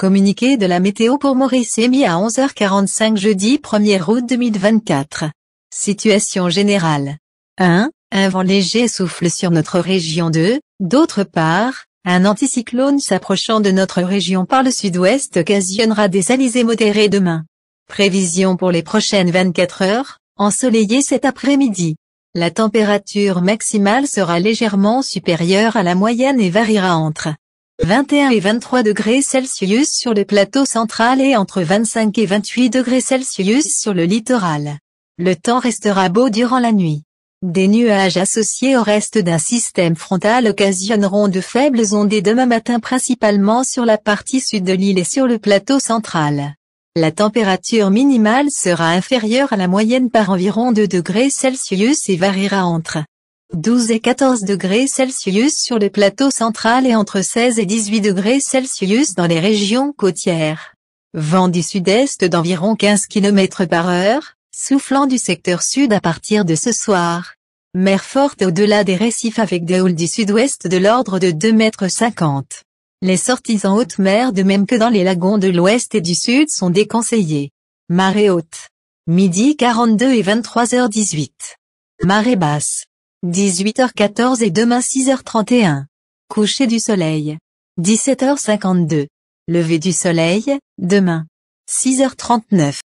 Communiqué de la météo pour Maurice Emy à 11h45 jeudi 1er août 2024. Situation générale. 1. Un vent léger souffle sur notre région 2. D'autre part, un anticyclone s'approchant de notre région par le sud-ouest occasionnera des alizés modérés demain. Prévision pour les prochaines 24 heures, ensoleillé cet après-midi. La température maximale sera légèrement supérieure à la moyenne et variera entre 21 et 23 degrés Celsius sur le plateau central et entre 25 et 28 degrés Celsius sur le littoral. Le temps restera beau durant la nuit. Des nuages associés au reste d'un système frontal occasionneront de faibles ondées demain matin principalement sur la partie sud de l'île et sur le plateau central. La température minimale sera inférieure à la moyenne par environ 2 degrés Celsius et variera entre 12 et 14 degrés Celsius sur le plateau central et entre 16 et 18 degrés Celsius dans les régions côtières. Vent du sud-est d'environ 15 km par heure, soufflant du secteur sud à partir de ce soir. Mer forte au-delà des récifs avec des houles du sud-ouest de l'ordre de 2,50 m. Les sorties en haute mer de même que dans les lagons de l'ouest et du sud sont déconseillées. Marée haute. Midi 42 et 23h18. Marée basse. 18h14 et demain 6h31. Coucher du soleil. 17h52. Lever du soleil, demain. 6h39.